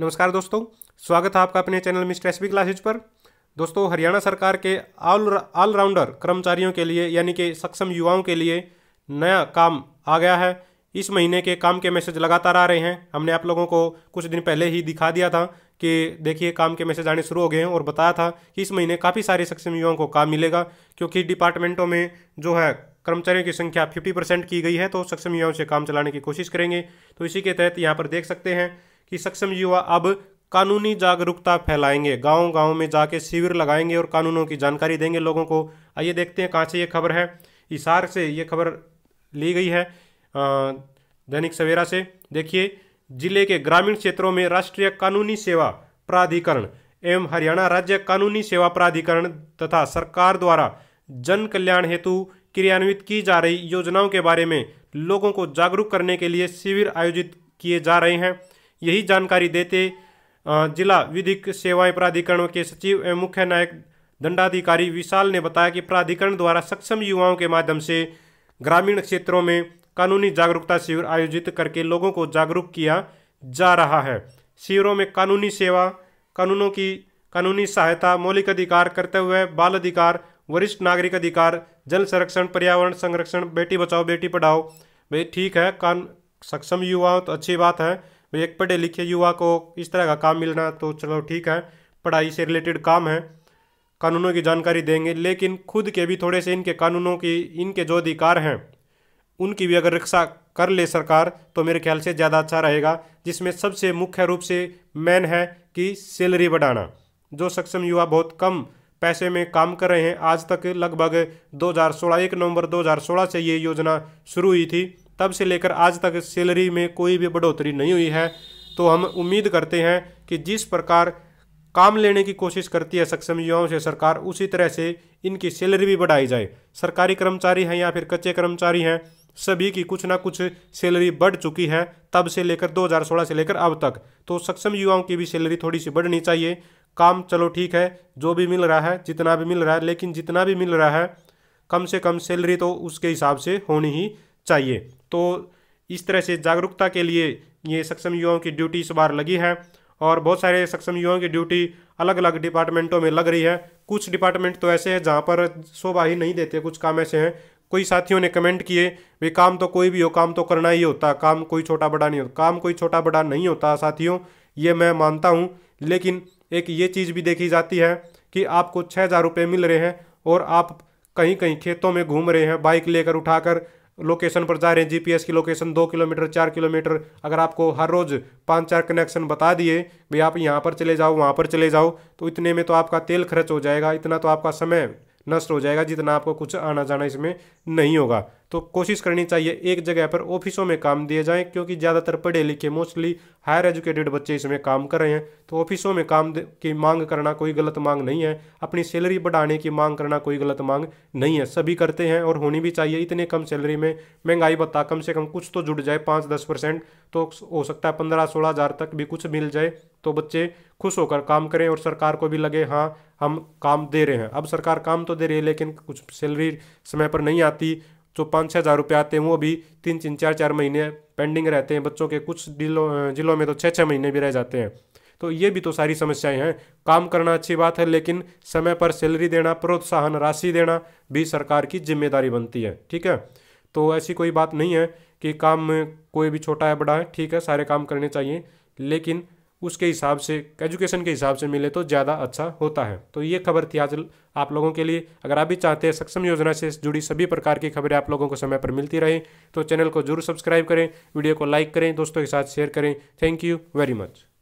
नमस्कार दोस्तों स्वागत है आपका अपने चैनल मिस्टर एस क्लासेज पर दोस्तों हरियाणा सरकार के ऑल ऑलराउंडर कर्मचारियों के लिए यानी कि सक्षम युवाओं के लिए नया काम आ गया है इस महीने के काम के मैसेज लगातार आ रहे हैं हमने आप लोगों को कुछ दिन पहले ही दिखा दिया था कि देखिए काम के मैसेज आने शुरू हो गए हैं और बताया था कि इस महीने काफ़ी सारे सक्षम युवाओं को काम मिलेगा क्योंकि डिपार्टमेंटों में जो है कर्मचारियों की संख्या 50 परसेंट की गई है तो सक्षम युवाओं से काम चलाने की कोशिश करेंगे तो इसी के तहत यहाँ पर देख सकते हैं कि सक्षम युवा अब कानूनी जागरूकता फैलाएंगे गांव-गांव में जाके शिविर लगाएंगे और कानूनों की जानकारी देंगे लोगों को आइए देखते हैं कहाँ से ये खबर है इशार से ये खबर ली गई है दैनिक सवेरा से देखिए जिले के ग्रामीण क्षेत्रों में राष्ट्रीय कानूनी सेवा प्राधिकरण एवं हरियाणा राज्य कानूनी सेवा प्राधिकरण तथा सरकार द्वारा जन कल्याण हेतु क्रियान्वित की जा रही योजनाओं के बारे में लोगों को जागरूक करने के लिए शिविर आयोजित किए जा रहे हैं यही जानकारी देते जिला विधिक सेवाएं प्राधिकरण के सचिव एवं मुख्य नायक दंडाधिकारी विशाल ने बताया कि प्राधिकरण द्वारा सक्षम युवाओं के माध्यम से ग्रामीण क्षेत्रों में कानूनी जागरूकता शिविर आयोजित करके लोगों को जागरूक किया जा रहा है शिविरों में कानूनी सेवा कानूनों की कानूनी सहायता मौलिक अधिकार करते हुए बाल अधिकार वरिष्ठ नागरिक अधिकार जल संरक्षण पर्यावरण संरक्षण बेटी बचाओ बेटी पढ़ाओ भाई ठीक है कान सक्षम युवाओं तो अच्छी बात है भाई एक पढ़े लिखे युवा को इस तरह का काम मिलना तो चलो ठीक है पढ़ाई से रिलेटेड काम है कानूनों की जानकारी देंगे लेकिन खुद के भी थोड़े से इनके कानूनों की इनके जो अधिकार हैं उनकी भी अगर रक्षा कर ले सरकार तो मेरे ख्याल से ज़्यादा अच्छा रहेगा जिसमें सबसे मुख्य रूप से मेन है कि सैलरी बढ़ाना जो सक्षम युवा बहुत कम पैसे में काम कर रहे हैं आज तक लगभग 2016 एक नवंबर सोलह से ये योजना शुरू हुई थी तब से लेकर आज तक सैलरी में कोई भी बढ़ोतरी नहीं हुई है तो हम उम्मीद करते हैं कि जिस प्रकार काम लेने की कोशिश करती है सक्षम युवाओं से सरकार उसी तरह से इनकी सैलरी भी बढ़ाई जाए सरकारी कर्मचारी हैं या फिर कच्चे कर्मचारी हैं सभी की कुछ ना कुछ सैलरी बढ़ चुकी है तब से लेकर 2016 से लेकर अब तक तो सक्षम युवाओं की भी सैलरी थोड़ी सी बढ़नी चाहिए काम चलो ठीक है जो भी मिल रहा है जितना भी मिल रहा है लेकिन जितना भी मिल रहा है कम से कम सैलरी तो उसके हिसाब से होनी ही चाहिए तो इस तरह से जागरूकता के लिए ये सक्षम युवाओं की ड्यूटी इस बार लगी है और बहुत सारे सक्षम युवाओं की ड्यूटी अलग अलग डिपार्टमेंटों में लग रही है कुछ डिपार्टमेंट तो ऐसे हैं जहाँ पर शोभा ही नहीं देते कुछ काम ऐसे हैं कोई साथियों ने कमेंट किए वे काम तो कोई भी हो काम तो करना ही होता काम कोई छोटा बड़ा नहीं होता काम कोई छोटा बड़ा नहीं होता साथियों ये मैं मानता हूँ लेकिन एक ये चीज़ भी देखी जाती है कि आपको छः हज़ार रुपये मिल रहे हैं और आप कहीं कहीं खेतों में घूम रहे हैं बाइक लेकर उठाकर लोकेशन पर जा रहे हैं जीपीएस की लोकेशन दो किलोमीटर चार किलोमीटर अगर आपको हर रोज़ पाँच चार कनेक्शन बता दिए भाई आप यहाँ पर चले जाओ वहाँ पर चले जाओ तो इतने में तो आपका तेल खर्च हो जाएगा इतना तो आपका समय नष्ट हो जाएगा जितना आपको कुछ आना जाना इसमें नहीं होगा तो कोशिश करनी चाहिए एक जगह पर ऑफिसों में काम दिए जाएं क्योंकि ज़्यादातर पढ़े लिखे मोस्टली हायर एजुकेटेड बच्चे इसमें काम कर रहे हैं तो ऑफिसों में काम की मांग करना कोई गलत मांग नहीं है अपनी सैलरी बढ़ाने की मांग करना कोई गलत मांग नहीं है सभी करते हैं और होनी भी चाहिए इतने कम सैलरी में महंगाई बता कम से कम कुछ तो जुड़ जाए पाँच दस परसेंट तो हो सकता है पंद्रह सोलह हज़ार तक भी कुछ मिल जाए तो बच्चे खुश होकर काम करें और सरकार को भी लगे हाँ हम काम दे रहे हैं अब सरकार काम तो दे रही है लेकिन कुछ सैलरी समय पर नहीं आती जो पाँच छः हज़ार रुपये आते हैं वो भी तीन तीन चार चार महीने पेंडिंग रहते हैं बच्चों के कुछ जिलों जिलों में तो छः छः महीने भी रह जाते हैं तो ये भी तो सारी समस्याएं हैं काम करना अच्छी बात है लेकिन समय पर सैलरी देना प्रोत्साहन राशि देना भी सरकार की जिम्मेदारी बनती है ठीक है तो ऐसी कोई बात नहीं है कि काम कोई भी छोटा है बड़ा है ठीक है सारे काम करने चाहिए लेकिन उसके हिसाब से एजुकेशन के हिसाब से मिले तो ज़्यादा अच्छा होता है तो ये खबर थी आज आप लोगों के लिए अगर आप भी चाहते हैं सक्षम योजना से जुड़ी सभी प्रकार की खबरें आप लोगों को समय पर मिलती रहें तो चैनल को जरूर सब्सक्राइब करें वीडियो को लाइक करें दोस्तों के साथ शेयर करें थैंक यू वेरी मच